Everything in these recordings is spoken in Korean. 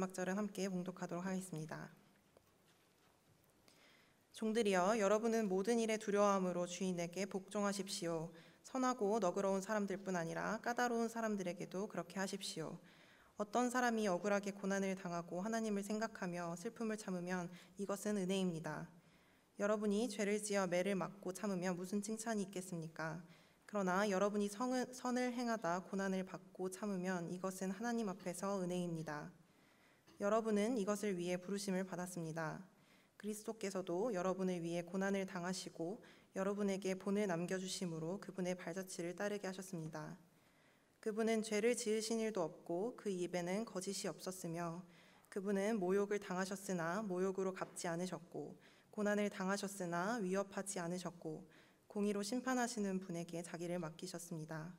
마지막 절은 함께 봉독하도록 하겠습니다. 종들이여 여러분은 모든 일에 두려움으로 주인에게 복종하십시오. 선하고 너그러운 사람들뿐 아니라 까다로운 사람들에게도 그렇게 하십시오. 어떤 사람이 억울하게 고난을 당하고 하나님을 생각하며 슬픔을 참으면 이것은 은혜입니다. 여러분이 죄를 지어 매를 맞고 참으면 무슨 칭찬이 있겠습니까? 그러나 여러분이 성은, 선을 행하다 고난을 받고 참으면 이것은 하나님 앞에서 은혜입니다. 여러분은 이것을 위해 부르심을 받았습니다. 그리스도께서도 여러분을 위해 고난을 당하시고 여러분에게 본을 남겨주심으로 그분의 발자취를 따르게 하셨습니다. 그분은 죄를 지으신 일도 없고 그 입에는 거짓이 없었으며 그분은 모욕을 당하셨으나 모욕으로 갚지 않으셨고 고난을 당하셨으나 위협하지 않으셨고 공의로 심판하시는 분에게 자기를 맡기셨습니다.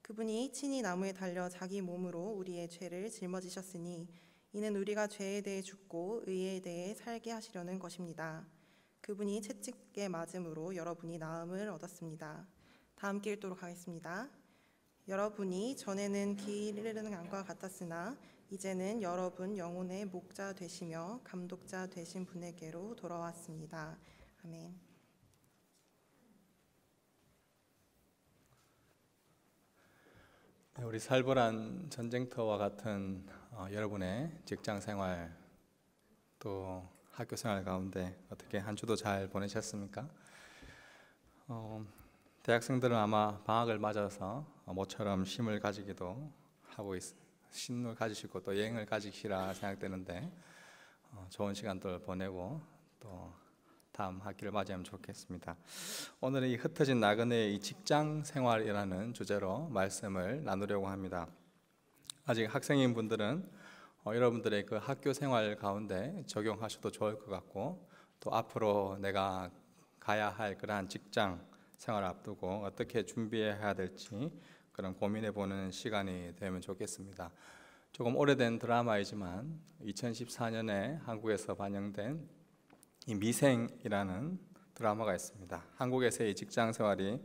그분이 친히 나무에 달려 자기 몸으로 우리의 죄를 짊어지셨으니 이는 우리가 죄에 대해 죽고 의에 대해 살게 하시려는 것입니다. 그분이 채찍에 맞음으로 여러분이 나음을 얻었습니다. 다 함께 읽도록 하겠습니다. 여러분이 전에는 기르는 양과 같았으나 이제는 여러분 영혼의 목자 되시며 감독자 되신 분에게로 돌아왔습니다. 아멘. 네, 우리 살벌한 전쟁터와 같은 어, 여러분의 직장 생활 또 학교 생활 가운데 어떻게 한 주도 잘 보내셨습니까? 어, 대학생들은 아마 방학을 맞아서 모처럼 쉼을 가지기도 하고 있, 쉼을 가지시고 또 여행을 가지시라 생각되는데 어, 좋은 시간들 보내고 또 다음 학기를 맞이하면 좋겠습니다. 오늘은 이 흩어진 나그네의 직장 생활이라는 주제로 말씀을 나누려고 합니다. 아직 학생인 분들은 어, 여러분들의 그 학교 생활 가운데 적용하셔도 좋을 것 같고 또 앞으로 내가 가야 할 그러한 직장 생활 앞두고 어떻게 준비해야 될지 그런 고민해 보는 시간이 되면 좋겠습니다. 조금 오래된 드라마이지만 2014년에 한국에서 반영된 이 미생이라는 드라마가 있습니다. 한국에서의 직장 생활이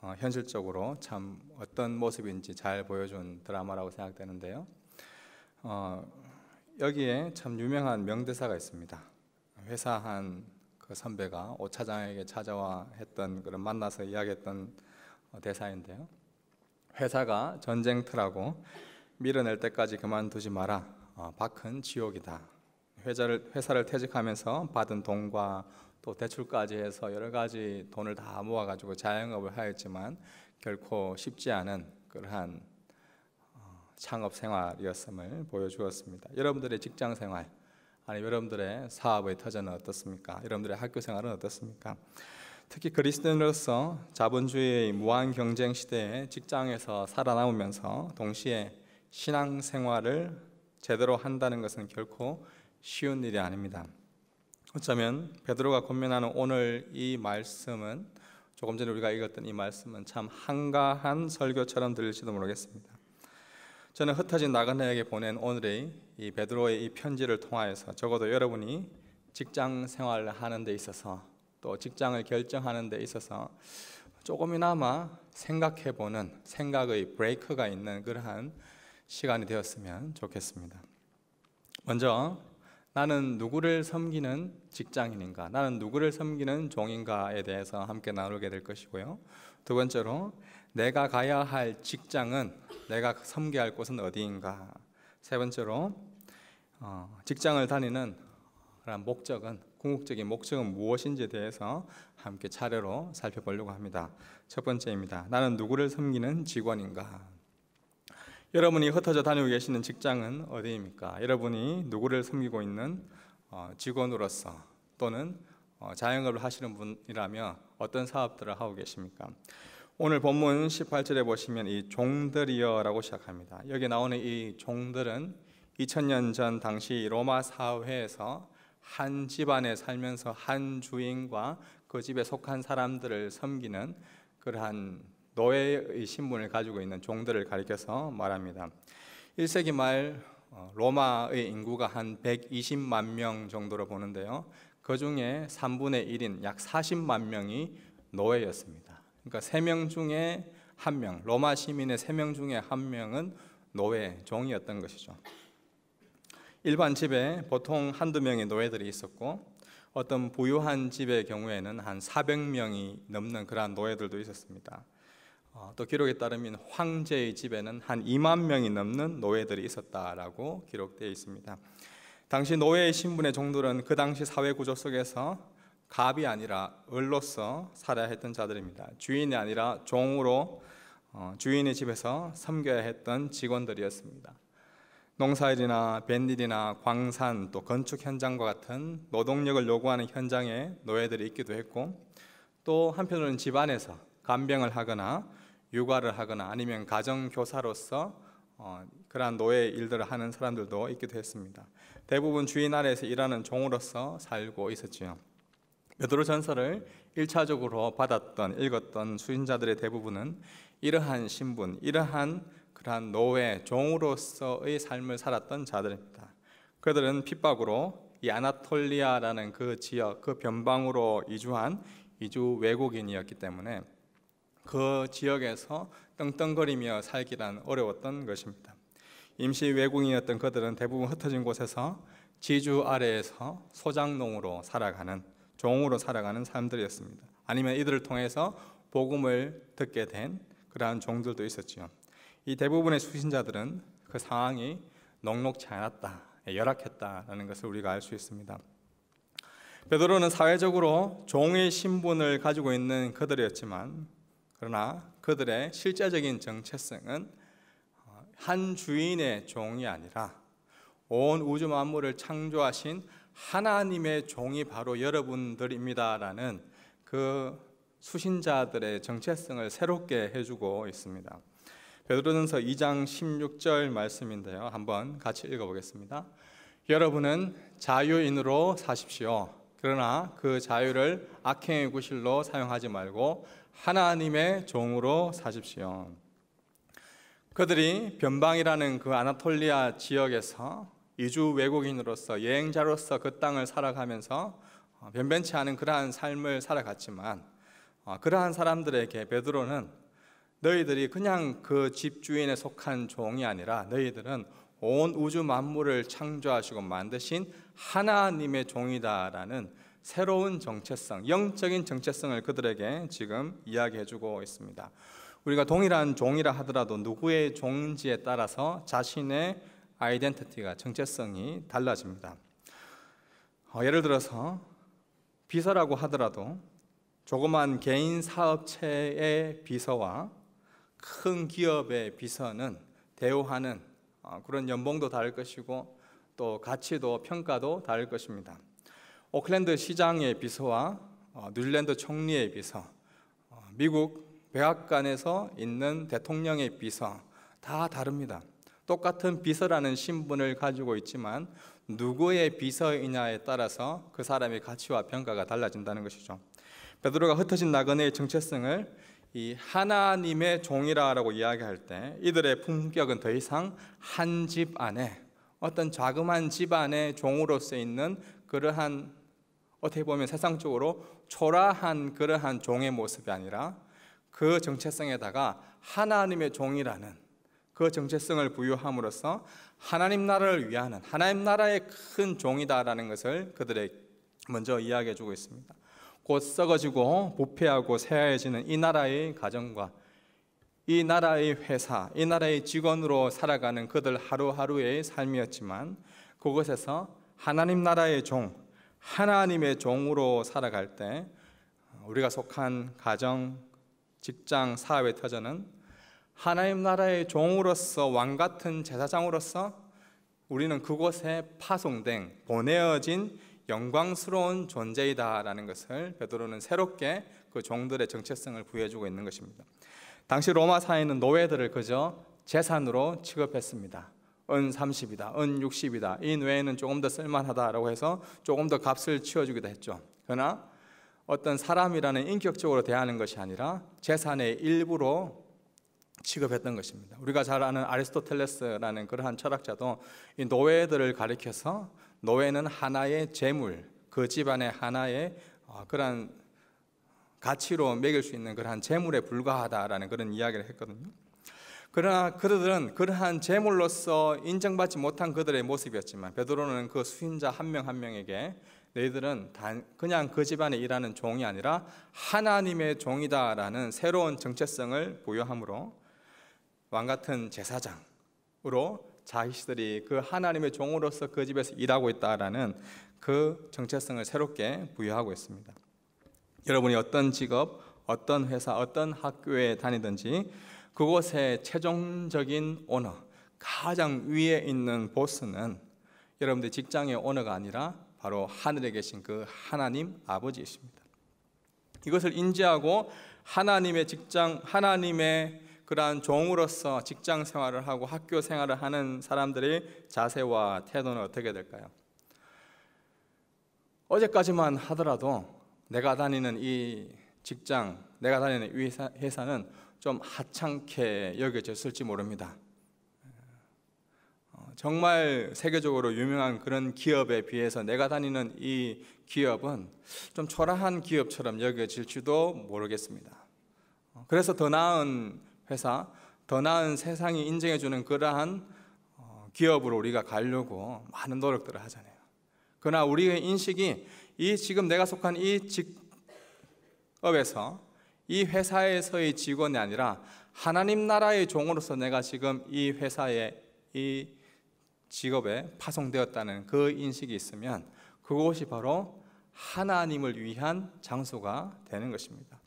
어, 현실적으로 참 어떤 모습인지 잘 보여준 드라마라고 생각되는데요. 어, 여기에 참 유명한 명대사가 있습니다. 회사 한그 선배가 오차장에게 찾아와 했던 그런 만나서 이야기했던 어, 대사인데요. 회사가 전쟁터라고 밀어낼 때까지 그만두지 마라. 어, 박은 지옥이다. 회사를, 회사를 퇴직하면서 받은 돈과 또 대출까지 해서 여러 가지 돈을 다 모아가지고 자영업을 하였지만 결코 쉽지 않은 그러한 어, 창업 생활이었음을 보여주었습니다. 여러분들의 직장 생활, 아니 여러분들의 사업의 터전은 어떻습니까? 여러분들의 학교 생활은 어떻습니까? 특히 그리스도인으로서 자본주의의 무한 경쟁 시대에 직장에서 살아남으면서 동시에 신앙 생활을 제대로 한다는 것은 결코 쉬운 일이 아닙니다. 어쩌면 베드로가 권면하는 오늘 이 말씀은 조금 전에 우리가 읽었던 이 말씀은 참 한가한 설교처럼 들릴지도 모르겠습니다. 저는 흩어진 나그네에게 보낸 오늘의 이 베드로의 이 편지를 통하여서 적어도 여러분이 직장 생활을 하는 데 있어서 또 직장을 결정하는 데 있어서 조금이나마 생각해 보는 생각의 브레이크가 있는 그러한 시간이 되었으면 좋겠습니다. 먼저 나는 누구를 섬기는 직장인인가? 나는 누구를 섬기는 종인가에 대해서 함께 나누게 될 것이고요. 두 번째로 내가 가야 할 직장은 내가 섬겨야 할 곳은 어디인가? 세 번째로 어, 직장을 다니는 그런 목적은 궁극적인 목적은 무엇인지에 대해서 함께 차례로 살펴보려고 합니다. 첫 번째입니다. 나는 누구를 섬기는 직원인가? 여러분이 흩어져 다니고 계시는 직장은 어디입니까? 여러분이 누구를 섬기고 있는 어, 직원으로서 또는 어, 자영업을 하시는 분이라면 어떤 사업들을 하고 계십니까? 오늘 본문 18절에 보시면 이 종들이여라고 시작합니다. 여기 나오는 이 종들은 2000년 전 당시 로마 사회에서 한 집안에 살면서 한 주인과 그 집에 속한 사람들을 섬기는 그러한 노예의 신분을 가지고 있는 종들을 가리켜서 말합니다. 1세기 말 어, 로마의 인구가 한 120만 명 정도로 보는데요. 그 중에 3분의 1인 약 40만 명이 노예였습니다. 그러니까 3명 중에 1명, 로마 시민의 3명 중에 1명은 노예, 종이었던 것이죠. 일반 집에 보통 한두 명의 노예들이 있었고 어떤 부유한 집의 경우에는 한 400명이 넘는 그러한 노예들도 있었습니다. 어, 또 기록에 따르면 황제의 집에는 한 2만 명이 넘는 노예들이 있었다라고 기록되어 있습니다. 당시 노예의 신분의 종들은 그 당시 사회 구조 속에서 갑이 아니라 을로서 살아야 했던 자들입니다. 주인이 아니라 종으로 어, 주인의 집에서 섬겨야 했던 직원들이었습니다. 농사일이나 밴일이나 광산 또 건축 현장과 같은 노동력을 요구하는 현장에 노예들이 있기도 했고 또 한편으로는 집안에서 간병을 하거나 육아를 하거나 아니면 가정 교사로서 어, 그러한 노예 일들을 하는 사람들도 있기도 했습니다. 대부분 주인 아래에서 일하는 종으로서 살고 있었지요. 베드로 전서를 1차적으로 받았던 읽었던 수신자들의 대부분은 이러한 신분, 이러한 그러한 노예 종으로서의 삶을 살았던 자들입니다. 그들은 핍박으로 이 아나톨리아라는 그 지역, 그 변방으로 이주한 이주 외국인이었기 때문에 그 지역에서 떵떵거리며 살기란 어려웠던 것입니다. 임시 외국인이었던 그들은 대부분 흩어진 곳에서 지주 아래에서 소장농으로 살아가는 종으로 살아가는 사람들이었습니다. 아니면 이들을 통해서 복음을 듣게 된 그러한 종들도 있었지요. 이 대부분의 수신자들은 그 상황이 녹록치 않았다, 열악했다라는 것을 우리가 알 수 있습니다. 베드로는 사회적으로 종의 신분을 가지고 있는 그들이었지만 그러나 그들의 실제적인 정체성은 어, 한 주인의 종이 아니라 온 우주 만물을 창조하신 하나님의 종이 바로 여러분들입니다라는 그 수신자들의 정체성을 새롭게 해주고 있습니다. 베드로전서 2장 16절 말씀인데요. 한번 같이 읽어보겠습니다. 여러분은 자유인으로 사십시오. 그러나 그 자유를 악행의 구실로 사용하지 말고 하나님의 종으로 사십시오. 그들이 변방이라는 그 아나톨리아 지역에서 이주 외국인으로서 여행자로서 그 땅을 살아가면서 어, 변변치 않은 그러한 삶을 살아갔지만 어, 그러한 사람들에게 베드로는 너희들이 그냥 그 집주인에 속한 종이 아니라 너희들은 온 우주 만물을 창조하시고 만드신 하나님의 종이다라는 새로운 정체성, 영적인 정체성을 그들에게 지금 이야기해주고 있습니다. 우리가 동일한 종이라 하더라도 누구의 종인지에 따라서 자신의 아이덴티티가 정체성이 달라집니다. 어, 예를 들어서 비서라고 하더라도 조그만 개인 사업체의 비서와 큰 기업의 비서는 대우하는 어, 그런 연봉도 다를 것이고 또 가치도 평가도 다를 것입니다. 오클랜드 시장의 비서와 어, 뉴질랜드 총리의 비서, 어, 미국 백악관에서 있는 대통령의 비서 다 다릅니다. 똑같은 비서라는 신분을 가지고 있지만 누구의 비서이냐에 따라서 그 사람의 가치와 평가가 달라진다는 것이죠. 베드로가 흩어진 나그네의 정체성을 이 하나님의 종이라라고 이야기할 때 이들의 품격은 더 이상 한 집 안에 어떤 자그마한 집안의 종으로서 있는 그러한 어떻게 보면 세상적으로 초라한 그러한 종의 모습이 아니라 그 정체성에다가 하나님의 종이라는 그 정체성을 부여함으로써 하나님 나라를 위하는 하나님 나라의 큰 종이다라는 것을 그들에게 먼저 이야기해 주고 있습니다. 곧 썩어지고 부패하고 새하얘지는 이 나라의 가정과 이 나라의 회사, 이 나라의 직원으로 살아가는 그들 하루하루의 삶이었지만 그곳에서 하나님 나라의 종, 하나님의 종으로 살아갈 때 우리가 속한 가정, 직장, 사회 터전은 하나님 나라의 종으로서 왕 같은 제사장으로서 우리는 그곳에 파송된 보내어진 영광스러운 존재이다라는 것을 베드로는 새롭게 그 종들의 정체성을 부여해주고 있는 것입니다. 당시 로마 사회는 노예들을 그저 재산으로 취급했습니다. 은 30이다, 은 60이다, 인 외에는 조금 더 쓸만하다라고 해서 조금 더 값을 치워주기도 했죠. 그러나 어떤 사람이라는 인격적으로 대하는 것이 아니라 재산의 일부로 취급했던 것입니다. 우리가 잘 아는 아리스토텔레스라는 그러한 철학자도 이 노예들을 가리켜서 노예는 하나의 재물, 그 집안의 하나의 어, 그러한 가치로 매길 수 있는 그러한 재물에 불과하다라는 그런 이야기를 했거든요. 그러나 그들은 그러한 제물로서 인정받지 못한 그들의 모습이었지만 베드로는 그수인자한 명한 한 명에게 너희들은 단 그냥 그 집안에 일하는 종이 아니라 하나님의 종이다라는 새로운 정체성을 부여함으로 왕 같은 제사장으로 자기들이 그 하나님의 종으로서 그 집에서 일하고 있다라는 그 정체성을 새롭게 부여하고 있습니다. 여러분이 어떤 직업, 어떤 회사, 어떤 학교에 다니든지 그곳의 최종적인 오너, 가장 위에 있는 보스는 여러분들 직장의 오너가 아니라 바로 하늘에 계신 그 하나님 아버지이십니다. 이것을 인지하고 하나님의 직장, 하나님의 그러한 종으로서 직장 생활을 하고 학교 생활을 하는 사람들의 자세와 태도는 어떻게 될까요? 어제까지만 하더라도 내가 다니는 이 직장, 내가 다니는 이 회사는 좀 하찮게 여겨졌을지 모릅니다. 어, 정말 세계적으로 유명한 그런 기업에 비해서 내가 다니는 이 기업은 좀 초라한 기업처럼 여겨질지도 모르겠습니다. 어, 그래서 더 나은 회사, 더 나은 세상이 인정해주는 그러한 어, 기업으로 우리가 가려고 많은 노력들을 하잖아요. 그러나 우리의 인식이 이 지금 내가 속한 이 직업에서 이 회사에서의 직원이 아니라 하나님 나라의 종으로서 내가 지금 이 회사에 이 직업에 파송되었다는 그 인식이 있으면 그곳이 바로 하나님을 위한 장소가 되는 것입니다.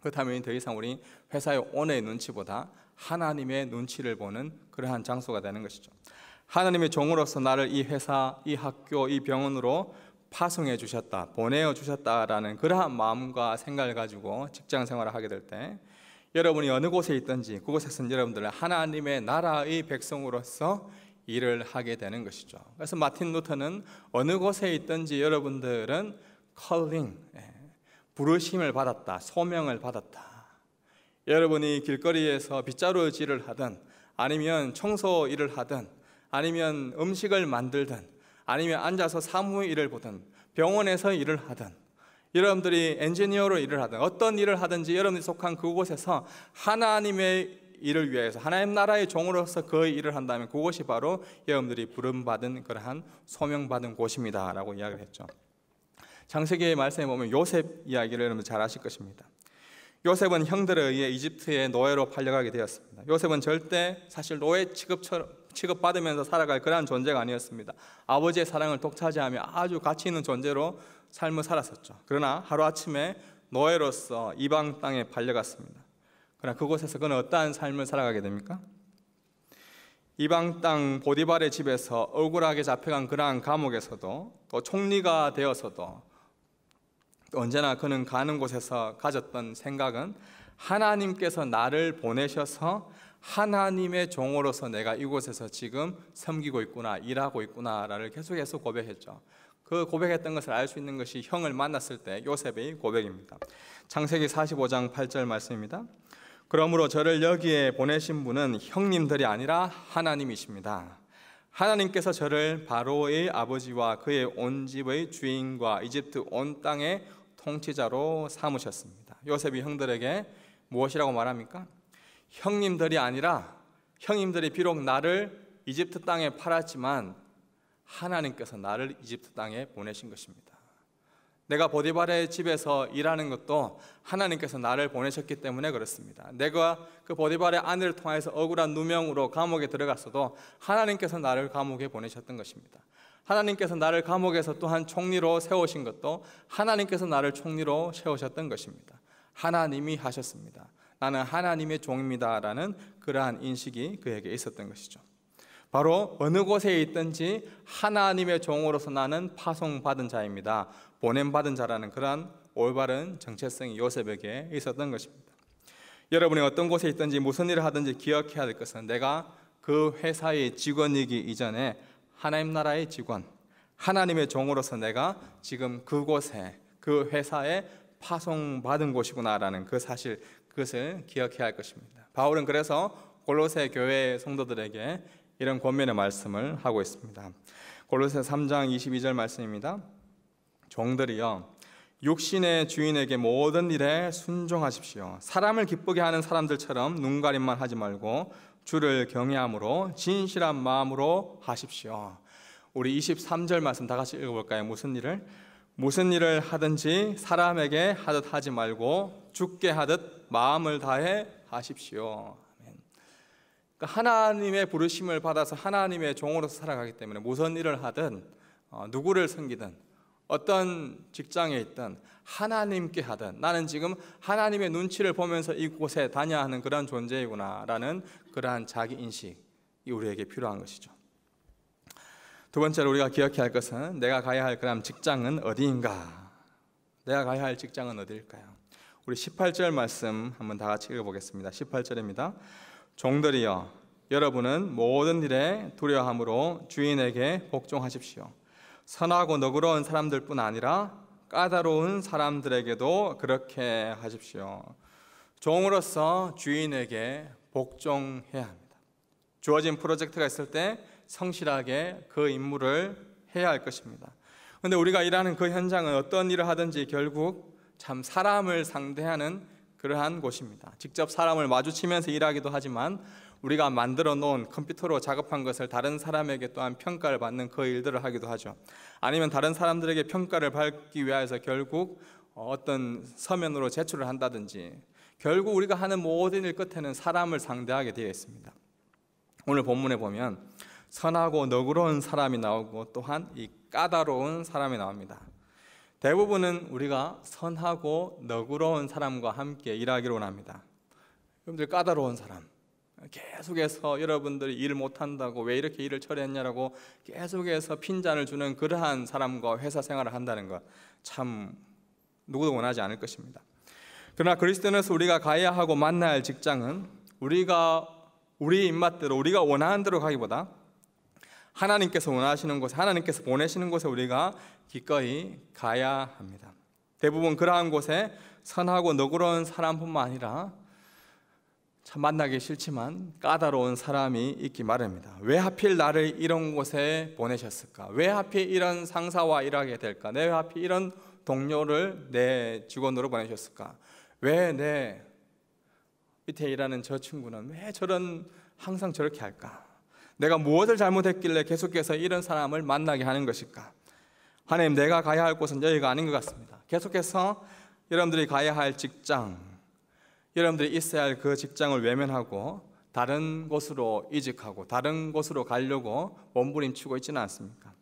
그렇다면 더 이상 우리 회사의 오의 눈치보다 하나님의 눈치를 보는 그러한 장소가 되는 것이죠. 하나님의 종으로서 나를 이 회사, 이 학교, 이 병원으로 파송해 주셨다, 보내어 주셨다라는 그러한 마음과 생각을 가지고 직장 생활을 하게 될 때 여러분이 어느 곳에 있든지 그곳에서 는 여러분들은 하나님의 나라의 백성으로서 일을 하게 되는 것이죠. 그래서 마틴 루터는 어느 곳에 있든지 여러분들은 컬링, l l 부르심을 받았다, 소명을 받았다. 여러분이 길거리에서 빗자루질을 하든 아니면 청소 일을 하든 아니면 음식을 만들든 아니면 앉아서 사무 일을 보든 병원에서 일을 하든 여러분들이 엔지니어로 일을 하든 어떤 일을 하든지 여러분이 속한 그곳에서 하나님의 일을 위해서 하나님 나라의 종으로서 그 일을 한다면 그것이 바로 여러분들이 부름받은 그러한 소명받은 곳입니다 라고 이야기를 했죠 장세기의 말씀에 보면 요셉 이야기를 여러분 잘 아실 것입니다 요셉은 형들에 의해 이집트의 노예로 팔려가게 되었습니다 요셉은 절대 사실 노예 취급처럼 취급받으면서 살아갈 그러한 존재가 아니었습니다. 아버지의 사랑을 독차지하며 아주 가치 있는 존재로 삶을 살았었죠. 그러나 하루아침에 노예로서 이방 땅에 팔려갔습니다. 그러나 그곳에서 그는 어떠한 삶을 살아가게 됩니까? 이방 땅 보디발의 집에서 억울하게 잡혀간 그러한 감옥에서도 또 총리가 되어서도 언제나 그는 가는 곳에서 가졌던 생각은 하나님께서 나를 보내셔서 하나님의 종으로서 내가 이곳에서 지금 섬기고 있구나, 일하고 있구나라를 계속해서 고백했죠. 그 고백했던 것을 알 수 있는 것이 형을 만났을 때 요셉의 고백입니다. 창세기 45장 8절 말씀입니다. 그러므로 저를 여기에 보내신 분은 형님들이 아니라 하나님이십니다. 하나님께서 저를 바로의 아버지와 그의 온 집의 주인과 이집트 온 땅의 통치자로 삼으셨습니다. 요셉이 형들에게 무엇이라고 말합니까? 형님들이 아니라 형님들이 비록 나를 이집트 땅에 팔았지만 하나님께서 나를 이집트 땅에 보내신 것입니다. 내가 보디바라의 집에서 일하는 것도 하나님께서 나를 보내셨기 때문에 그렇습니다. 내가 그보디바라 아내를 통해서 억울한 누명으로 감옥에 들어갔어도 하나님께서 나를 감옥에 보내셨던 것입니다. 하나님께서 나를 감옥에서 또한 총리로 세우신 것도 하나님께서 나를 총리로 세우셨던 것입니다. 하나님이 하셨습니다. 나는 하나님의 종입니다라는 그러한 인식이 그에게 있었던 것이죠. 바로 어느 곳에 있든지 하나님의 종으로서 나는 파송받은 자입니다. 보냄받은 자라는 그러한 올바른 정체성이 요셉에게 있었던 것입니다. 여러분이 어떤 곳에 있든지 무슨 일을 하든지 기억해야 될 것은 내가 그 회사의 직원이기 이전에 하나님 나라의 직원, 하나님의 종으로서 내가 지금 그곳에 그 회사에 파송받은 곳이구나라는 그 사실 그것을 기억해야 할 것입니다. 바울은 그래서 골로새 교회 성도들에게 이런 권면의 말씀을 하고 있습니다. 골로새 3장 22절 말씀입니다. 종들이여 육신의 주인에게 모든 일에 순종하십시오. 사람을 기쁘게 하는 사람들처럼 눈가림만 하지 말고 주를 경외함으로 진실한 마음으로 하십시오. 우리 23절 말씀 다 같이 읽어볼까요? 무슨 일을 무슨 일을 하든지 사람에게 하듯 하지 말고 죽게 하듯 마음을 다해 하십시오. 그러니까 하나님의 부르심을 받아서 하나님의 종으로서 살아가기 때문에 무슨 일을 하든 어, 누구를 섬기든 어떤 직장에 있든 하나님께 하든 나는 지금 하나님의 눈치를 보면서 이곳에 다녀야 하는 그런 존재이구나라는 그러한 자기 인식이 우리에게 필요한 것이죠. 두 번째로 우리가 기억해야 할 것은 내가 가야 할 그람 직장은 어디인가? 내가 가야 할 직장은 어디일까요? 우리 18절 말씀 한번 다 같이 읽어보겠습니다. 18절입니다. 종들이여 여러분은 모든 일에 두려함으로 주인에게 복종하십시오. 선하고 너그러운 사람들뿐 아니라 까다로운 사람들에게도 그렇게 하십시오. 종으로서 주인에게 복종해야 합니다. 주어진 프로젝트가 있을 때 성실하게 그 임무를 해야 할 것입니다. 근데 우리가 일하는 그 현장은 어떤 일을 하든지 결국 참 사람을 상대하는 그러한 곳입니다. 직접 사람을 마주치면서 일하기도 하지만 우리가 만들어 놓은 컴퓨터로 작업한 것을 다른 사람에게 또한 평가를 받는 그 일들을 하기도 하죠. 아니면 다른 사람들에게 평가를 받기 위해서 결국 어떤 서면으로 제출을 한다든지 결국 우리가 하는 모든 일 끝에는 사람을 상대하게 되어 있습니다. 오늘 본문에 보면 선하고 너그러운 사람이 나오고 또한 이 까다로운 사람이 나옵니다. 대부분은 우리가 선하고 너그러운 사람과 함께 일하기로 합니다. 여러분들 까다로운 사람 계속해서 여러분들이 일 못한다고 왜 이렇게 일을 처리했냐라고 계속해서 핀잔을 주는 그러한 사람과 회사 생활을 한다는 것 참 누구도 원하지 않을 것입니다. 그러나 그리스도인에서 우리가 가야 하고 만나야 할 직장은 우리가 우리 입맛대로 우리가 원하는 대로 가기보다 하나님께서 원하시는 곳에 하나님께서 보내시는 곳에 우리가 기꺼이 가야 합니다. 대부분 그러한 곳에 선하고 너그러운 사람뿐만 아니라 참 만나기 싫지만 까다로운 사람이 있기 마련입니다. 왜 하필 나를 이런 곳에 보내셨을까? 왜 하필 이런 상사와 일하게 될까? 왜 하필 이런 동료를 내 직원으로 보내셨을까? 왜 내 밑에 일하는 저 친구는 왜 저런 항상 저렇게 할까? 내가 무엇을 잘못했길래 계속해서 이런 사람을 만나게 하는 것일까? 하나님, 내가 가야 할 곳은 여기가 아닌 것 같습니다. 계속해서 여러분들이 가야 할 직장, 여러분들이 있어야 할 그 직장을 외면하고 다른 곳으로 이직하고 다른 곳으로 가려고 몸부림치고 있지는 않습니까?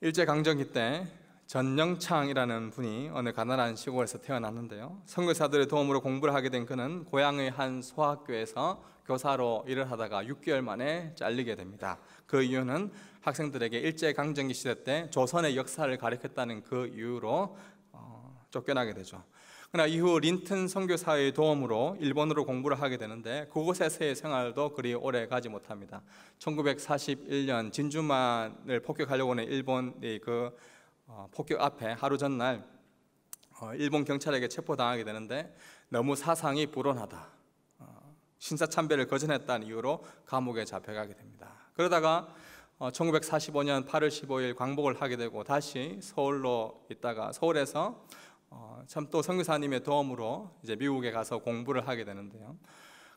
일제 강점기 때 전영창이라는 분이 어느 가난한 시골에서 태어났는데요. 선교사들의 도움으로 공부를 하게 된 그는 고향의 한 소학교에서 교사로 일을 하다가 6개월 만에 잘리게 됩니다. 그 이유는 학생들에게 일제 강점기 시대 때 조선의 역사를 가르쳤다는 그 이유로 어, 쫓겨나게 되죠. 그러나 이후 린튼 선교사의 도움으로 일본으로 공부를 하게 되는데 그곳에서의 생활도 그리 오래 가지 못합니다. 1941년 진주만을 폭격하려고 하는 일본의 그 어, 폭격 앞에 하루 전날 어, 일본 경찰에게 체포당하게 되는데 너무 사상이 불온하다. 어, 신사참배를 거절했다는 이유로 감옥에 잡혀가게 됩니다. 그러다가 1945년 8월 15일 광복을 하게 되고 다시 서울로 있다가 서울에서 참또 선교사님의 도움으로 이제 미국에 가서 공부를 하게 되는데요.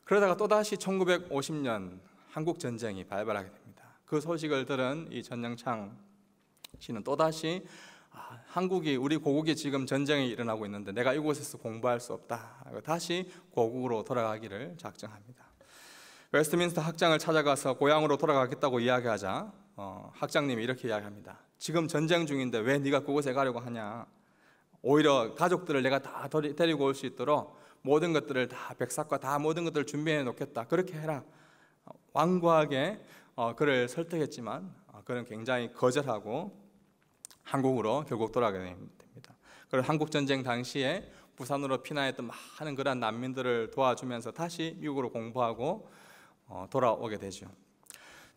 그러다가 또 다시 1950년 한국 전쟁이 발발하게 됩니다. 그 소식을 들은 이 전영창 씨는 또다시 아, 한국이 우리 고국이 지금 전쟁이 일어나고 있는데 내가 이곳에서 공부할 수 없다. 다시 고국으로 돌아가기를 작정합니다. 웨스트민스터 학장을 찾아가서 고향으로 돌아가겠다고 이야기하자 어, 학장님이 이렇게 이야기합니다. 지금 전쟁 중인데 왜 네가 그곳에 가려고 하냐? 오히려 가족들을 내가 다 데리고 올 수 있도록 모든 것들을 다 백삭과 다 모든 것들을 준비해 놓겠다. 그렇게 해라. 완고하게 어, 그를 설득했지만 어, 그는 굉장히 거절하고 한국으로 결국 돌아가게 됩니다. 그리고 한국 전쟁 당시에 부산으로 피난했던 많은 그런 난민들을 도와주면서 다시 미국으로 공부하고 어, 돌아오게 되죠.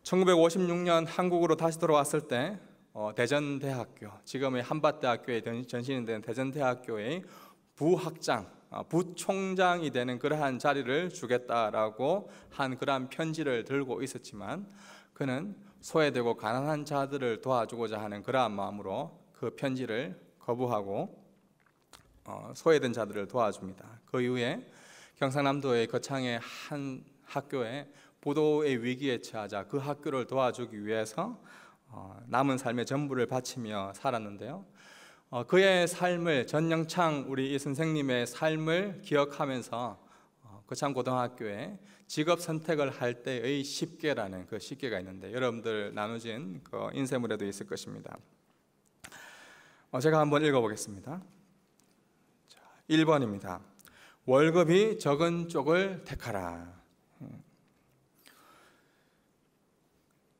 1956년 한국으로 다시 돌아왔을 때 어, 대전대학교, 지금의 한밭대학교에 전신이 된 대전대학교의 부학장, 아, 부총장이 되는 그러한 자리를 주겠다라고 한 그러한 편지를 들고 있었지만 그는 소외되고 가난한 자들을 도와주고자 하는 그러한 마음으로 그 편지를 거부하고 어, 소외된 자들을 도와줍니다. 그 이후에 경상남도의 거창의 한 학교에 보도의 위기에 처하자 그 학교를 도와주기 위해서 어, 남은 삶의 전부를 바치며 살았는데요. 어, 그의 삶을 전영창 우리 이 선생님의 삶을 기억하면서 거창 고등학교에 직업 선택을 할 때의 십계라는 그 십계가 있는데 여러분들 나누진 그 인쇄물에도 있을 것입니다. 어, 제가 한번 읽어보겠습니다. 자, 1번입니다. 월급이 적은 쪽을 택하라. 음.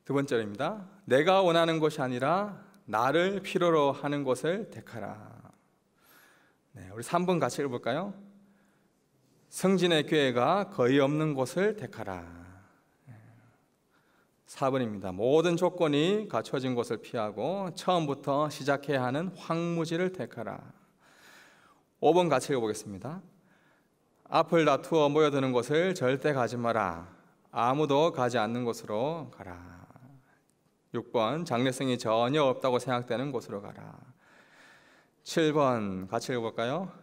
두 번째입니다. 내가 원하는 것이 아니라 나를 필요로 하는 것을 택하라. 네, 우리 3번 같이 읽어볼까요? 승진의 교회가 거의 없는 곳을 택하라. 4번입니다. 모든 조건이 갖춰진 곳을 피하고 처음부터 시작해야 하는 황무지를 택하라. 5번 같이 읽어보겠습니다. 앞을 다투어 모여드는 곳을 절대 가지 마라. 아무도 가지 않는 곳으로 가라. 6번 장래성이 전혀 없다고 생각되는 곳으로 가라. 7번 같이 읽어볼까요?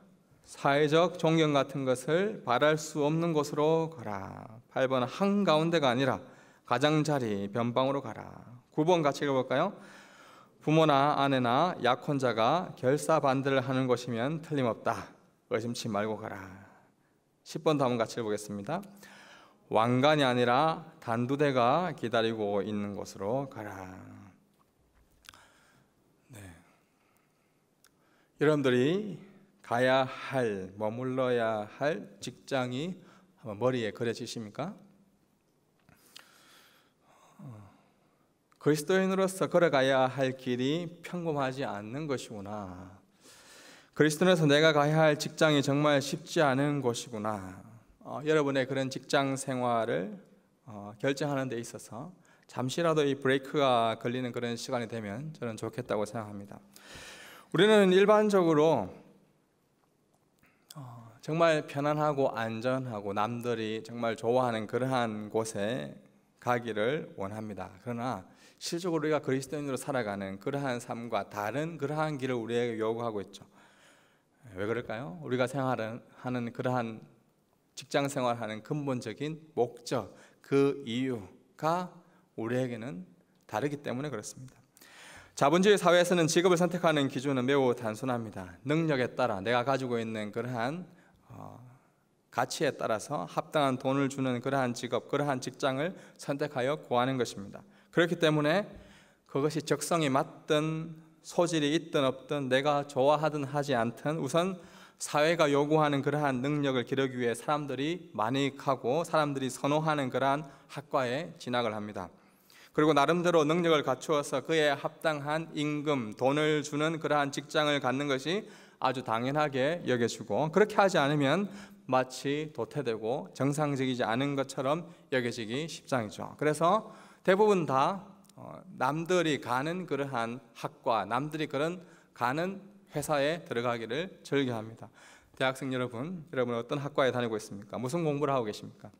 사회적 존경 같은 것을 바랄 수 없는 곳으로 가라. 8번 한가운데가 아니라 가장자리 변방으로 가라. 9번 같이 읽어볼까요? 부모나 아내나 약혼자가 결사반대를 하는 것이면 틀림없다. 의심치 말고 가라. 10번 다음 같이 읽어보겠습니다. 왕관이 아니라 단두대가 기다리고 있는 곳으로 가라. 네. 여러분들이 가야 할, 머물러야 할 직장이 머리에 그려지십니까? 그리스도인으로서 걸어가야 할 길이 평범하지 않는 것이구나. 그리스도인으로서 내가 가야 할 직장이 정말 쉽지 않은 곳이구나. 어, 여러분의 그런 직장 생활을 어, 결정하는 데 있어서 잠시라도 이 브레이크가 걸리는 그런 시간이 되면 저는 좋겠다고 생각합니다. 우리는 일반적으로 정말 편안하고 안전하고 남들이 정말 좋아하는 그러한 곳에 가기를 원합니다. 그러나 실적으로 우리가 그리스도인으로 살아가는 그러한 삶과 다른 그러한 길을 우리에게 요구하고 있죠. 왜 그럴까요? 우리가 생활하는 그러한 직장 생활하는 근본적인 목적, 그 이유가 우리에게는 다르기 때문에 그렇습니다. 자본주의 사회에서는 직업을 선택하는 기준은 매우 단순합니다. 능력에 따라 내가 가지고 있는 그러한 어, 가치에 따라서 합당한 돈을 주는 그러한 직업, 그러한 직장을 선택하여 구하는 것입니다. 그렇기 때문에 그것이 적성이 맞든 소질이 있든 없든 내가 좋아하든 하지 않든 우선 사회가 요구하는 그러한 능력을 기르기 위해 사람들이 만익하고 사람들이 선호하는 그러한 학과에 진학을 합니다. 그리고 나름대로 능력을 갖추어서 그에 합당한 임금, 돈을 주는 그러한 직장을 갖는 것이 아주 당연하게 여겨지고 그렇게 하지 않으면 마치 도태되고 정상적이지 않은 것처럼 여겨지기 십상이죠. 그래서 대부분 다 어, 남들이 가는 그러한 학과, 남들이 그런 가는 회사에 들어가기를 즐겨합니다. 대학생 여러분, 여러분 어떤 학과에 다니고 있습니까? 무슨 공부를 하고 계십니까?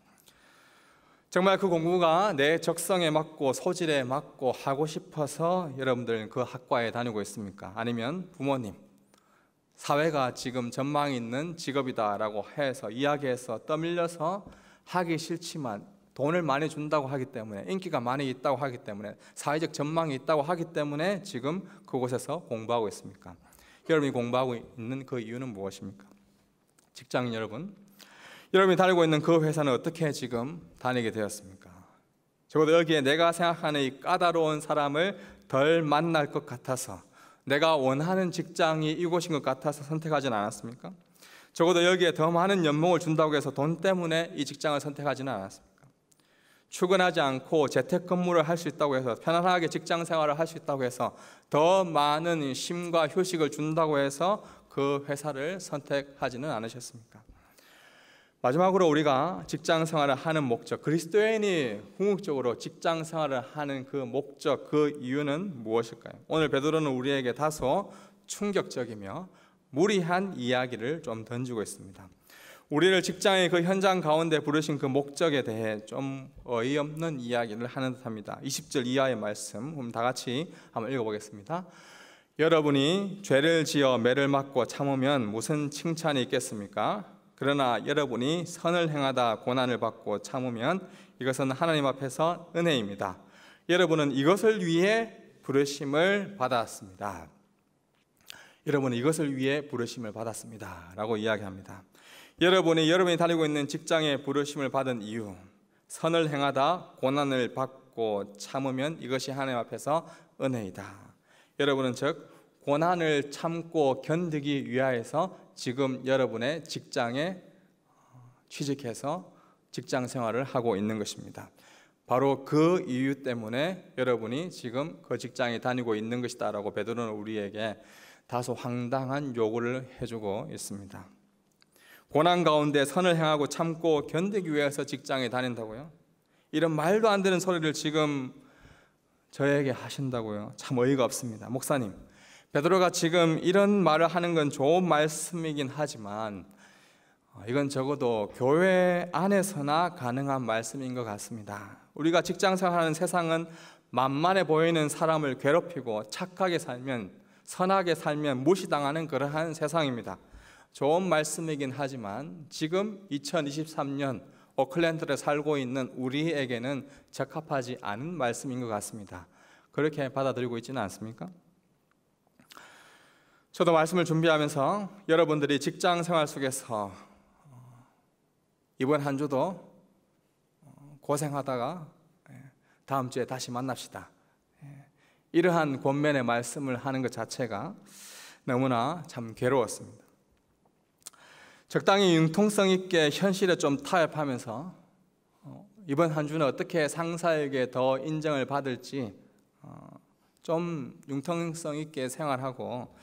정말 그 공부가 내 적성에 맞고 소질에 맞고 하고 싶어서 여러분들 그 학과에 다니고 있습니까? 아니면 부모님, 사회가 지금 전망이 있는 직업이다라고 해서 이야기해서 떠밀려서 하기 싫지만 돈을 많이 준다고 하기 때문에 인기가 많이 있다고 하기 때문에 사회적 전망이 있다고 하기 때문에 지금 그곳에서 공부하고 있습니까? 여러분이 공부하고 있는 그 이유는 무엇입니까? 직장인 여러분, 여러분이 다니고 있는 그 회사는 어떻게 지금 다니게 되었습니까? 적어도 여기에 내가 생각하는 이 까다로운 사람을 덜 만날 것 같아서 내가 원하는 직장이 이곳인 것 같아서 선택하진 않았습니까? 적어도 여기에 더 많은 연봉을 준다고 해서 돈 때문에 이 직장을 선택하지는 않았습니까? 출근하지 않고 재택 근무를 할 수 있다고 해서 편안하게 직장 생활을 할 수 있다고 해서 더 많은 쉼과 휴식을 준다고 해서 그 회사를 선택하지는 않으셨습니까? 마지막으로 우리가 직장 생활을 하는 목적, 그리스도인이 궁극적으로 직장 생활을 하는 그 목적, 그 이유는 무엇일까요? 오늘 베드로는 우리에게 다소 충격적이며 무리한 이야기를 좀 던지고 있습니다. 우리를 직장의 그 현장 가운데 부르신 그 목적에 대해 좀 어이없는 이야기를 하는 듯합니다. 20절 이하의 말씀, 그럼 음, 다 같이 한번 읽어보겠습니다. 여러분이 죄를 지어 매를 맞고 참으면 무슨 칭찬이 있겠습니까? 그러나 여러분이 선을 행하다 고난을 받고 참으면 이것은 하나님 앞에서 은혜입니다. 여러분은 이것을 위해 부르심을 받았습니다. 여러분은 이것을 위해 부르심을 받았습니다. 라고 이야기합니다. 여러분이 여러분이 다니고 있는 직장에 부르심을 받은 이유, 선을 행하다 고난을 받고 참으면 이것이 하나님 앞에서 은혜이다. 여러분은 즉 고난을 참고 견디기 위하여서 지금 여러분의 직장에 어, 취직해서 직장 생활을 하고 있는 것입니다. 바로 그 이유 때문에 여러분이 지금 그 직장에 다니고 있는 것이다라고 베드로는 우리에게 다소 황당한 요구를 해주고 있습니다. 고난 가운데 선을 행하고 참고 견디기 위해서 직장에 다닌다고요? 이런 말도 안 되는 소리를 지금 저에게 하신다고요? 참 어이가 없습니다. 목사님, 베드로가 지금 이런 말을 하는 건 좋은 말씀이긴 하지만 어, 이건 적어도 교회 안에서나 가능한 말씀인 것 같습니다. 우리가 직장 생활하는 세상은 만만해 보이는 사람을 괴롭히고 착하게 살면 선하게 살면 무시당하는 그러한 세상입니다. 좋은 말씀이긴 하지만 지금 2023년 오클랜드를 살고 있는 우리에게는 적합하지 않은 말씀인 것 같습니다. 그렇게 받아들이고 있지는 않습니까? 저도 말씀을 준비하면서 여러분들이 직장 생활 속에서 어, 이번 한 주도 어, 고생하다가 예, 다음 주에 다시 만납시다. 예, 이러한 권면의 말씀을 하는 것 자체가 너무나 참 괴로웠습니다. 적당히 융통성 있게 현실에 좀 타협하면서 어, 이번 한 주는 어떻게 상사에게 더 인정을 받을지 좀 융통성 있게 생활하고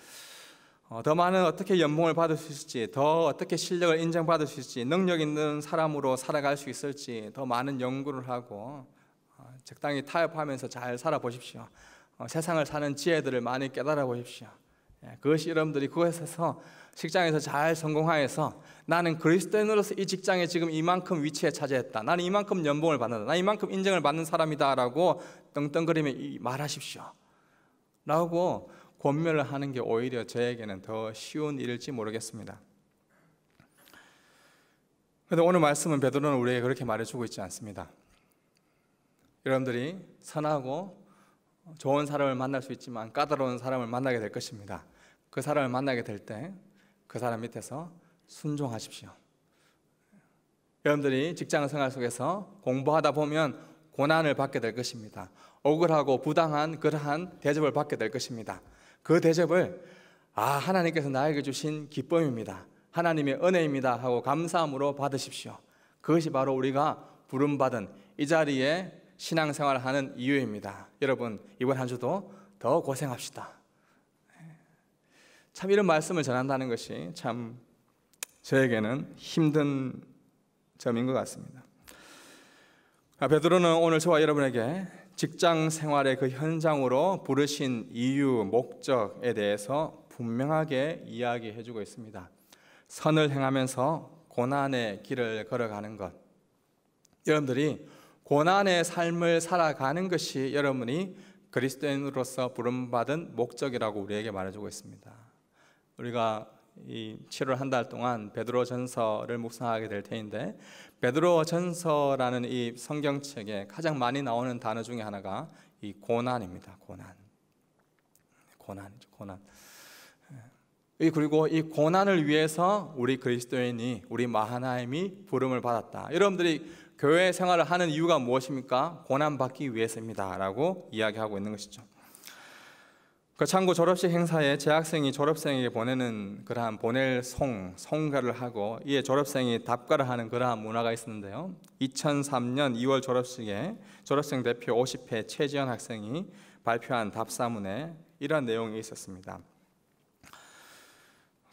어, 더 많은 어떻게 연봉을 받을 수 있을지, 더 어떻게 실력을 인정받을 수 있을지, 능력 있는 사람으로 살아갈 수 있을지 더 많은 연구를 하고 어, 적당히 타협하면서 잘 살아보십시오. 어, 세상을 사는 지혜들을 많이 깨달아 보십시오. 예, 그것이 여러분들이 그곳에서 직장에서 잘 성공하여서 나는 그리스도인으로서 이 직장에 지금 이만큼 위치에 차지했다. 나는 이만큼 연봉을 받는다. 나 이만큼 인정을 받는 사람이다라고 떵떵거리며 말하십시오. 라고 권면을 하는 게 오히려 저에게는 더 쉬운 일일지 모르겠습니다. 그런데 오늘 말씀은 베드로는 우리에게 그렇게 말해주고 있지 않습니다. 여러분들이 선하고 좋은 사람을 만날 수 있지만 까다로운 사람을 만나게 될 것입니다. 그 사람을 만나게 될 때 그 사람 밑에서 순종하십시오. 여러분들이 직장 생활 속에서 공부하다 보면 고난을 받게 될 것입니다. 억울하고 부당한 그러한 대접을 받게 될 것입니다. 그 대접을 아, 하나님께서 나에게 주신 기쁨입니다. 하나님의 은혜입니다 하고 감사함으로 받으십시오. 그것이 바로 우리가 부름받은 이 자리에 신앙생활 하는 이유입니다. 여러분, 이번 한 주도 더 고생합시다. 네. 참 이런 말씀을 전한다는 것이 참 저에게는 힘든 점인 것 같습니다. 아, 베드로는 오늘 저와 여러분에게 직장 생활의 그 현장으로 부르신 이유, 목적에 대해서 분명하게 이야기해 주고 있습니다. 선을 행하면서 고난의 길을 걸어가는 것. 여러분들이 고난의 삶을 살아가는 것이 여러분이 그리스도인으로서 부름받은 목적이라고 우리에게 말해주고 있습니다. 우리가 이 7월 한달 동안 베드로 전서를 묵상하게 될 테인데 베드로 전서라는 이 성경책에 가장 많이 나오는 단어 중에 하나가 이 고난입니다. 고난. 고난이죠. 고난. 예. 그리고 이 고난을 위해서 우리 그리스도인이 우리 마하나임이 부름을 받았다. 여러분들이 교회 생활을 하는 이유가 무엇입니까? 고난 받기 위해서입니다라고 이야기하고 있는 것이죠. 그 참고 졸업식 행사에 재학생이 졸업생에게 보내는 그러한 보낼 송, 송가를 하고 이에 졸업생이 답가를 하는 그러한 문화가 있었는데요. 2003년 2월 졸업식에 졸업생 대표 50회 최지현 학생이 발표한 답사문에 이런 내용이 있었습니다.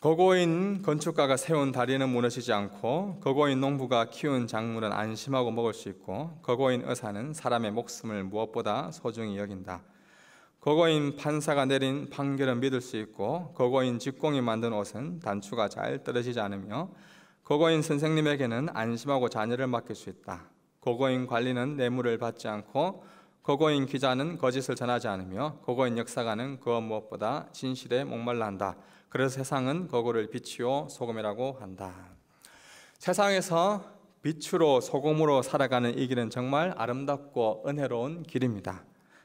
거고인 건축가가 세운 다리는 무너지지 않고 거고인 농부가 키운 작물은 안심하고 먹을 수 있고 거고인 의사는 사람의 목숨을 무엇보다 소중히 여긴다. 거거인 판사가 내린 판결은 믿을 수 있고 거거인 직공이 만든 옷은 단추가 잘 떨어지지 않으며 거거인 선생님에게는 안심하고 자녀를 맡길 수 있다. 거거인 관리는 뇌물을 받지 않고 거거인 기자는 거짓을 전하지 않으며 거거인 역사가는 그 무엇보다 진실에 목말라 한다. 그래서 세상은 거거를 빛이요 소금이라고 한다. 세상에서 빛으로 소금으로 살아가는 이 길은 정말 아름답고 은혜로운 길입니다.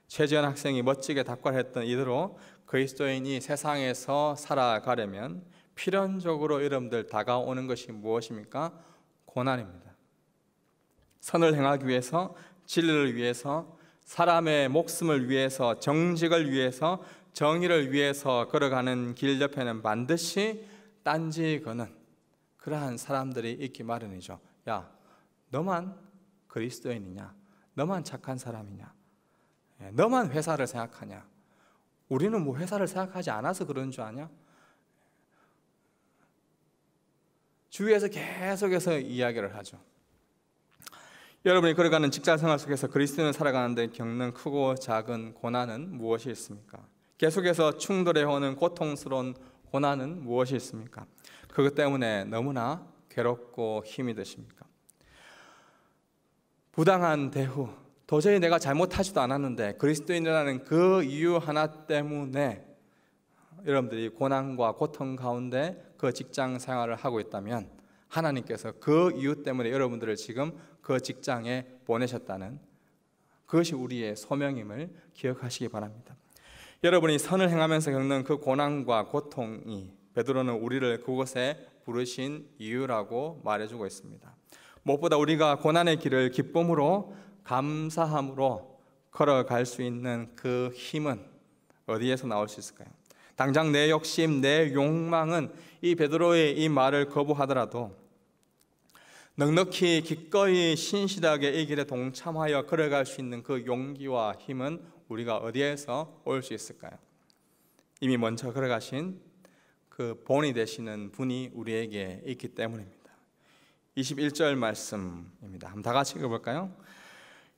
최지현 학생이 멋지게 답괄했던 이대로 그리스도인이 세상에서 살아가려면 필연적으로 여러분들 다가오는 것이 무엇입니까? 고난입니다. 선을 행하기 위해서 진리를 위해서 사람의 목숨을 위해서 정직을 위해서 정의를 위해서 걸어가는 길 옆에는 반드시 딴지 거는 그러한 사람들이 있기 마련이죠. 야, 너만 그리스도인이냐? 너만 착한 사람이냐? 예, 너만 회사를 생각하냐? 우리는 뭐 회사를 생각하지 않아서 그런 줄 아냐? 주위에서 계속해서 이야기를 하죠. 여러분이 걸어가는 직장 생활 속에서 그리스도인을 살아가는데 겪는 크고 작은 고난은 무엇이 있습니까? 계속해서 충돌해 오는 고통스러운 고난은 무엇이 있습니까? 그것 때문에 너무나 괴롭고 힘이 드십니까? 부당한 대우, 도저히 내가 잘못하지도 않았는데 그리스도인이라는 그 이유 하나 때문에 여러분들이 고난과 고통 가운데 그 직장 생활을 하고 있다면 하나님께서 그 이유 때문에 여러분들을 지금 그 직장에 보내셨다는 그것이 우리의 소명임을 기억하시기 바랍니다. 여러분이 선을 행하면서 겪는 그 고난과 고통이 베드로는 우리를 그곳에 부르신 이유라고 말해주고 있습니다. 무엇보다 우리가 고난의 길을 기쁨으로 감사함으로 걸어갈 수 있는 그 힘은 어디에서 나올 수 있을까요? 당장 내 욕심, 내 욕망은 이 베드로의 이 말을 거부하더라도 넉넉히 기꺼이 신실하게 이 길에 동참하여 걸어갈 수 있는 그 용기와 힘은 우리가 어디에서 올수 있을까요? 이미 먼저 걸어가신 그 본이 되시는 분이 우리에게 있기 때문입니다. 21절 말씀입니다. 한번 다 같이 읽어볼까요?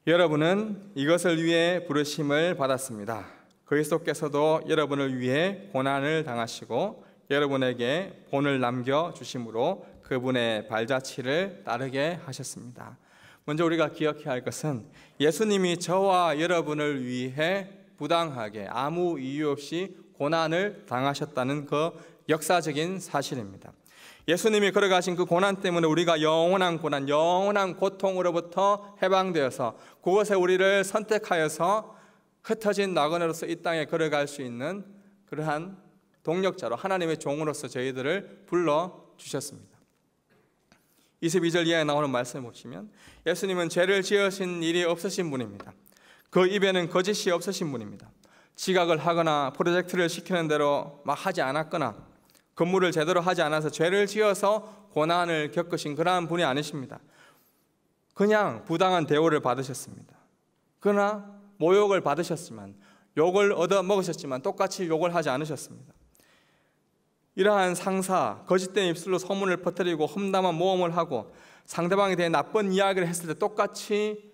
여러분은 이것을 위해 부르심을 받았습니다. 그리스도께서도 여러분을 위해 고난을 당하시고 여러분에게 본을 남겨 주심으로 그분의 발자취를 따르게 하셨습니다. 먼저 우리가 기억해야 할 것은 예수님이 저와 여러분을 위해 부당하게 아무 이유 없이 고난을 당하셨다는 그 역사적인 사실입니다. 예수님이 걸어가신 그 고난 때문에 우리가 영원한 고난, 영원한 고통으로부터 해방되어서 그것에 우리를 선택하여서 흩어진 낙원으로서 이 땅에 걸어갈 수 있는 그러한 동력자로 하나님의 종으로서 저희들을 불러 주셨습니다. 22절 이하에 나오는 말씀을 보시면 예수님은 죄를 지으신 일이 없으신 분입니다. 그 입에는 거짓이 없으신 분입니다. 지각을 하거나 프로젝트를 시키는 대로 막 하지 않았거나 근무를 제대로 하지 않아서 죄를 지어서 고난을 겪으신 그러한 분이 아니십니다. 그냥 부당한 대우를 받으셨습니다. 그러나 모욕을 받으셨지만 욕을 얻어 먹으셨지만 똑같이 욕을 하지 않으셨습니다. 이러한 상사, 거짓된 입술로 소문을 퍼뜨리고 험담한 모험을 하고 상대방에 대해 나쁜 이야기를 했을 때 똑같이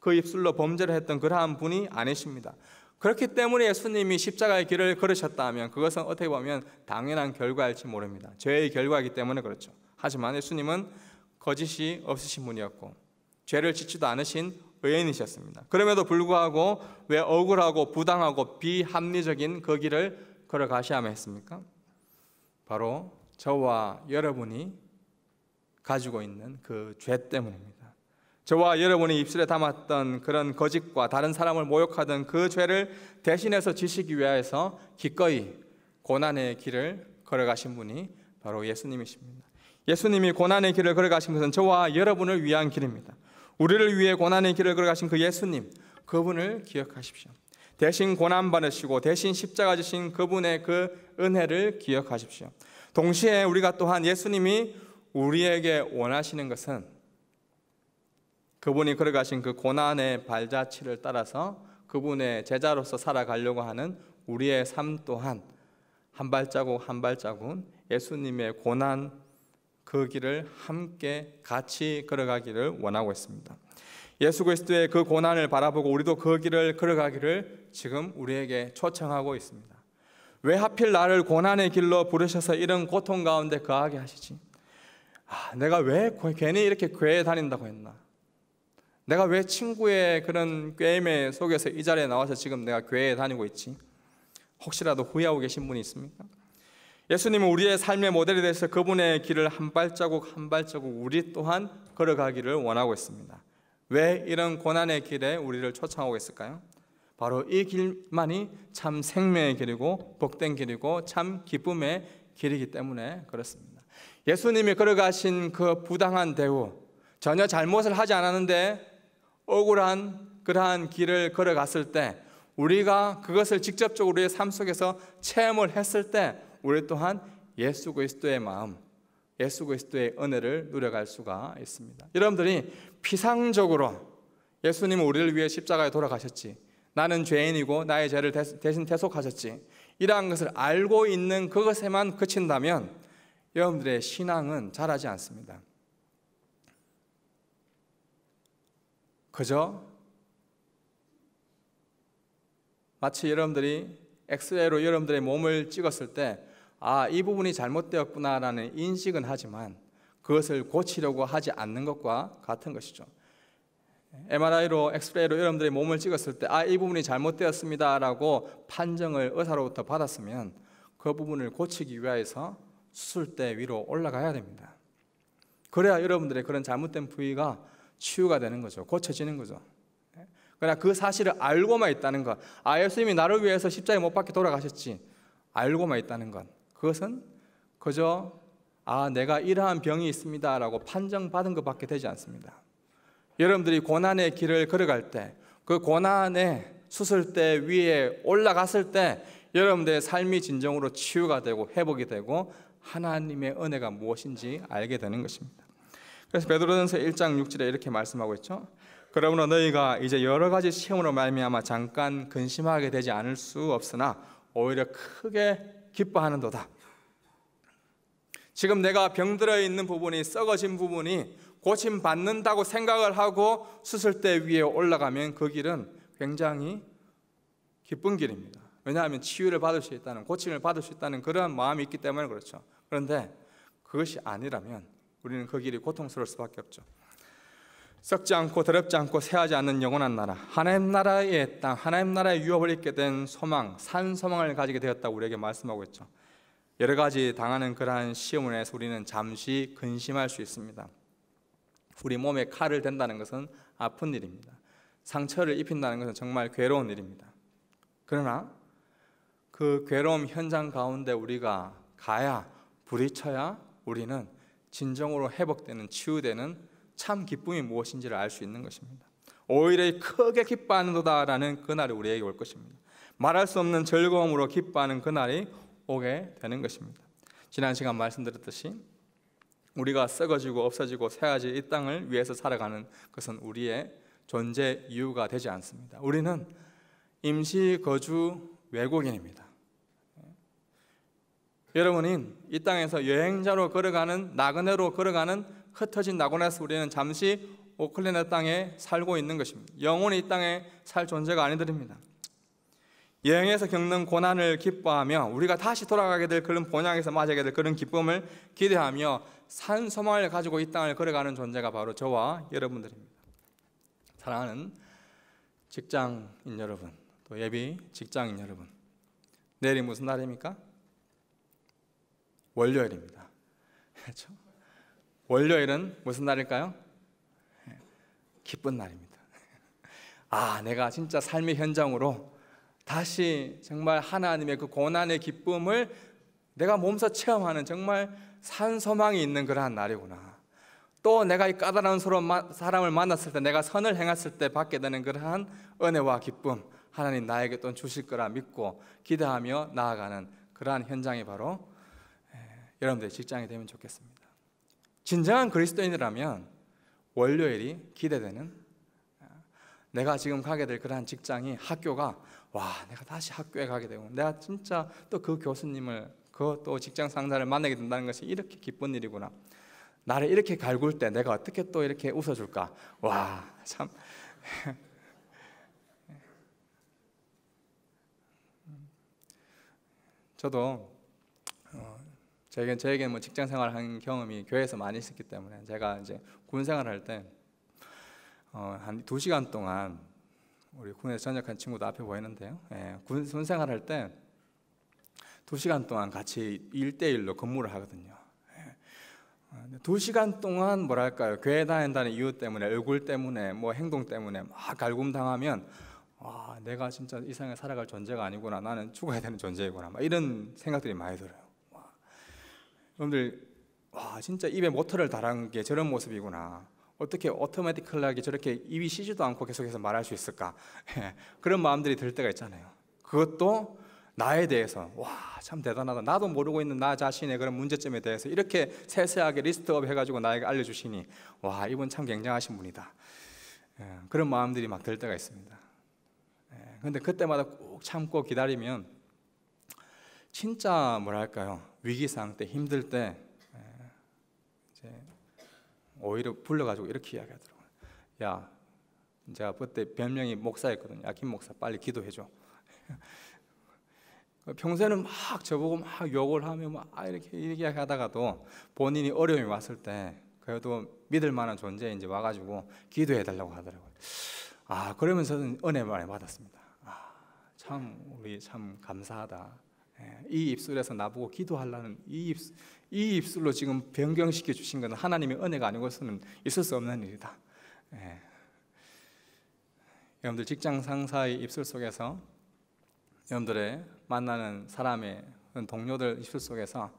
그 입술로 범죄를 했던 그러한 분이 아니십니다. 그렇기 때문에 예수님이 십자가의 길을 걸으셨다면 그것은 어떻게 보면 당연한 결과일지 모릅니다. 죄의 결과이기 때문에 그렇죠. 하지만 예수님은 거짓이 없으신 분이었고 죄를 짓지도 않으신 의인이셨습니다. 그럼에도 불구하고 왜 억울하고 부당하고 비합리적인 그 길을 걸어가셔야만 했습니까? 바로 저와 여러분이 가지고 있는 그 죄 때문입니다. 저와 여러분이 입술에 담았던 그런 거짓과 다른 사람을 모욕하던 그 죄를 대신해서 지시기 위하여서 기꺼이 고난의 길을 걸어가신 분이 바로 예수님이십니다. 예수님이 고난의 길을 걸어가신 것은 저와 여러분을 위한 길입니다. 우리를 위해 고난의 길을 걸어가신 그 예수님, 그분을 기억하십시오. 대신 고난 받으시고 대신 십자가 지신 그분의 그 은혜를 기억하십시오. 동시에 우리가 또한 예수님이 우리에게 원하시는 것은 그분이 걸어가신 그 고난의 발자취를 따라서 그분의 제자로서 살아가려고 하는 우리의 삶 또한 한 발자국 한 발자국 예수님의 고난 그 길을 함께 같이 걸어가기를 원하고 있습니다. 예수 그리스도의 그 고난을 바라보고 우리도 그 길을 걸어가기를 지금 우리에게 초청하고 있습니다. 왜 하필 나를 고난의 길로 부르셔서 이런 고통 가운데 거하게 하시지? 아, 내가 왜 괜히 이렇게 괴에 다닌다고 했나? 내가 왜 친구의 그런 꿰매 속에서 이 자리에 나와서 지금 내가 교회에 다니고 있지? 혹시라도 후회하고 계신 분이 있습니까? 예수님은 우리의 삶의 모델이 돼서 그분의 길을 한 발자국 한 발자국 우리 또한 걸어가기를 원하고 있습니다. 왜 이런 고난의 길에 우리를 초청하고 있을까요? 바로 이 길만이 참 생명의 길이고 복된 길이고 참 기쁨의 길이기 때문에 그렇습니다. 예수님이 걸어가신 그 부당한 대우 전혀 잘못을 하지 않았는데 억울한 그러한 길을 걸어갔을 때 우리가 그것을 직접적으로 우리의 삶 속에서 체험을 했을 때 우리 또한 예수 그리스도의 마음, 예수 그리스도의 은혜를 누려갈 수가 있습니다. 여러분들이 피상적으로 예수님은 우리를 위해 십자가에 돌아가셨지. 나는 죄인이고 나의 죄를 대신 대속하셨지. 이러한 것을 알고 있는 그것에만 그친다면 여러분들의 신앙은 자라지 않습니다. 그저 마치 여러분들이 엑스레이로 여러분들의 몸을 찍었을 때 아, 이 부분이 잘못되었구나라는 인식은 하지만 그것을 고치려고 하지 않는 것과 같은 것이죠. MRI로 엑스레이로 여러분들의 몸을 찍었을 때 아, 이 부분이 잘못되었습니다라고 판정을 의사로부터 받았으면 그 부분을 고치기 위해서 수술대 위로 올라가야 됩니다. 그래야 여러분들의 그런 잘못된 부위가 치유가 되는 거죠. 고쳐지는 거죠. 그러나 그 사실을 알고만 있다는 것, 아 예수님이 나를 위해서 십자에 못 박혀 돌아가셨지, 알고만 있다는 것, 그것은 그저 아 내가 이러한 병이 있습니다라고 판정받은 것밖에 되지 않습니다. 여러분들이 고난의 길을 걸어갈 때, 그 고난의 수술대 위에 올라갔을 때, 여러분들의 삶이 진정으로 치유가 되고 회복이 되고 하나님의 은혜가 무엇인지 알게 되는 것입니다. 그래서 베드로전서 1장 6절에 이렇게 말씀하고 있죠. 그러므로 너희가 이제 여러 가지 시험으로 말미암아 잠깐 근심하게 되지 않을 수 없으나 오히려 크게 기뻐하는도다. 지금 내가 병들어 있는 부분이 썩어진 부분이 고침 받는다고 생각을 하고 수술대 위에 올라가면 그 길은 굉장히 기쁜 길입니다. 왜냐하면 치유를 받을 수 있다는 고침을 받을 수 있다는 그런 마음이 있기 때문에 그렇죠. 그런데 그것이 아니라면 우리는 그 길이 고통스러울 수밖에 없죠. 썩지 않고 더럽지 않고 새하지 않는 영원한 나라 하나님 나라의 땅 하나님 나라의 유업을 입게 된 소망 산 소망을 가지게 되었다고 우리에게 말씀하고 있죠 여러 가지 당하는 그러한 시험에서 우리는 잠시 근심할 수 있습니다 우리 몸에 칼을 댄다는 것은 아픈 일입니다 상처를 입힌다는 것은 정말 괴로운 일입니다 그러나 그 괴로움 현장 가운데 우리가 가야 부딪혀야 우리는 진정으로 회복되는 치유되는 참 기쁨이 무엇인지를 알 수 있는 것입니다. 오히려 크게 기뻐하는도다라는 그날이 우리에게 올 것입니다. 말할 수 없는 즐거움으로 기뻐하는 그날이 오게 되는 것입니다. 지난 시간 말씀드렸듯이 우리가 썩어지고 없어지고 새하지 이 땅을 위해서 살아가는 것은 우리의 존재 이유가 되지 않습니다. 우리는 임시 거주 외국인입니다. 여러분이 이 땅에서 여행자로 걸어가는 나그네로 걸어가는 흩어진 나그네에서 우리는 잠시 오클랜드 땅에 살고 있는 것입니다. 영원히 이 땅에 살 존재가 아니들입니다. 여행에서 겪는 고난을 기뻐하며 우리가 다시 돌아가게 될 그런 본향에서 맞이하게 될 그런 기쁨을 기대하며 산 소망을 가지고 이 땅을 걸어가는 존재가 바로 저와 여러분들입니다. 사랑하는 직장인 여러분, 또 예비 직장인 여러분, 내일이 무슨 날입니까? 월요일입니다. 그렇죠? 월요일은 무슨 날일까요? 네, 기쁜 날입니다. 아, 내가 진짜 삶의 현장으로 다시 정말 하나님의 그 고난의 기쁨을 내가 몸소 체험하는 정말 산 소망이 있는 그러한 날이구나. 또 내가 이 까다로운 사람을 만났을 때 내가 선을 행했을 때 받게 되는 그러한 은혜와 기쁨 하나님 나에게 또 주실 거라 믿고 기대하며 나아가는 그러한 현장이 바로 여러분들의 직장이 되면 좋겠습니다. 진정한 그리스도인이라면 월요일이 기대되는 아, 내가 지금 가게 될 그러한 직장이 학교가 와 내가 다시 학교에 가게 되고 내가 진짜 또 그 교수님을 그 또 직장 상사를 만나게 된다는 것이 이렇게 기쁜 일이구나 나를 이렇게 갈굴 때 내가 어떻게 또 이렇게 웃어줄까 와참 저도 저에겐 저에겐 뭐 직장 생활 한 경험이 교회에서 많이 있었기 때문에 제가 이제 군 생활할 때 어, 한 2시간 동안 우리 군에 전역한 친구도 앞에 보이는데요. 예, 군, 생활할 때 2시간 동안 같이 1대1로 근무를 하거든요. 예, 2시간 어, 동안 뭐랄까요. 교회 다닌다는 이유 때문에 얼굴 때문에 뭐 행동 때문에 막 갈굼당하면 아, 내가 진짜 이상하게 살아갈 존재가 아니구나. 나는 죽어야 되는 존재이구나. 막 이런 생각들이 많이 들어요. 여러분들 와 진짜 입에 모터를 달한 게 저런 모습이구나. 어떻게 오토매틱하게 저렇게 입이 쉬지도 않고 계속해서 말할 수 있을까? 예, 그런 마음들이 들 때가 있잖아요. 그것도 나에 대해서 와 참 대단하다. 나도 모르고 있는 나 자신의 그런 문제점에 대해서 이렇게 세세하게 리스트업 해가지고 나에게 알려주시니 와 이분 참 굉장하신 분이다. 예, 그런 마음들이 막 들 때가 있습니다. 그런데 예, 그때마다 꾹 참고 기다리면 진짜 뭐랄까요? 위기 상황 때 힘들 때 오히려 불러가지고 이렇게 이야기하더라고요. 야, 제가 그때 변명이 목사였거든요. 야김 목사 빨리 기도해줘. 평소에는 막 저보고 막 욕을 하며 막 이렇게 이야기하다가도 본인이 어려움이 왔을 때 그래도 믿을 만한 존재에 이 와가지고 기도해달라고 하더라고요. 아 그러면서 은혜 많이 받았습니다. 아, 참 우리 참 감사하다. 예, 이 입술에서 나보고 기도하라는 이, 입술, 이 입술로 지금 변경시켜 주신 것은 하나님의 은혜가 아니고서는 있을 수 없는 일이다. 예. 여러분들 직장 상사의 입술 속에서 여러분들의 만나는 사람의 동료들 입술 속에서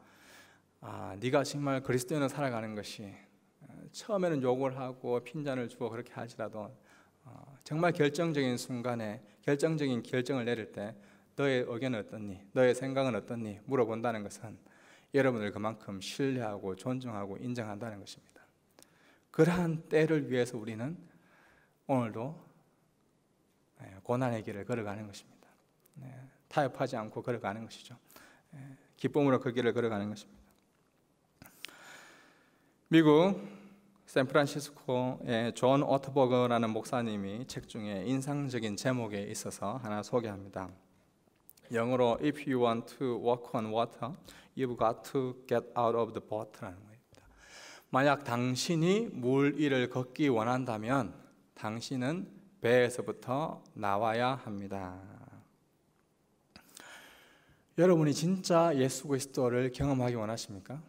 아, 네가 정말 그리스도인으로 살아가는 것이 어, 처음에는 욕을 하고 핀잔을 주고 그렇게 하지라도 어, 정말 결정적인 순간에 결정적인 결정을 내릴 때 너의 의견은 어떻니? 너의 생각은 어떻니? 물어본다는 것은 여러분을 그만큼 신뢰하고 존중하고 인정한다는 것입니다. 그러한 때를 위해서 우리는 오늘도 예, 고난의 길을 걸어가는 것입니다. 예, 타협하지 않고 걸어가는 것이죠. 예, 기쁨으로 그 길을 걸어가는 것입니다. 미국 샌프란시스코의 존 오트버거라는 목사님이 책 중에 인상적인 제목에 있어서 하나 소개합니다. 영어로 If you want to walk on water, you've got to get out of the boat라는 거니다 만약 당신이 물 위를 걷기 원한다면 당신은 배에서부터 나와야 합니다. 여러분이 진짜 예수 그리스도를 경험하기 원하십니까?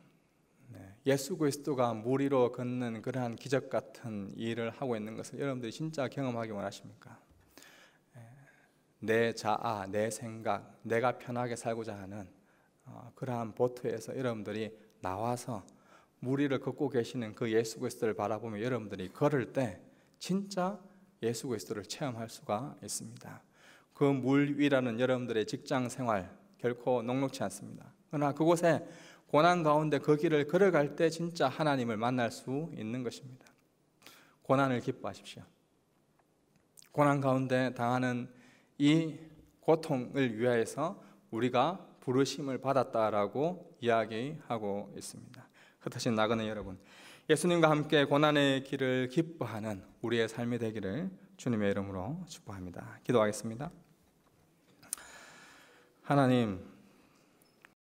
네, 예수 그리스도가 물 위로 걷는 그러한 기적 같은 일을 하고 있는 것을 여러분들이 진짜 경험하기 원하십니까? 내 자아, 내 생각, 내가 편하게 살고자 하는 어, 그러한 보트에서 여러분들이 나와서 무리를 걷고 계시는 그 예수 그리스도를 바라보며 여러분들이 걸을 때 진짜 예수 그리스도를 체험할 수가 있습니다. 그 물 위라는 여러분들의 직장 생활 결코 녹록치 않습니다. 그러나 그곳에 고난 가운데 그 길을 걸어갈 때 진짜 하나님을 만날 수 있는 것입니다. 고난을 기뻐하십시오. 고난 가운데 당하는 이 고통을 위하여서 우리가 부르심을 받았다라고 이야기하고 있습니다. 흩어진 나그네 여러분, 예수님과 함께 고난의 길을 기뻐하는 우리의 삶이 되기를 주님의 이름으로 축복합니다. 기도하겠습니다. 하나님,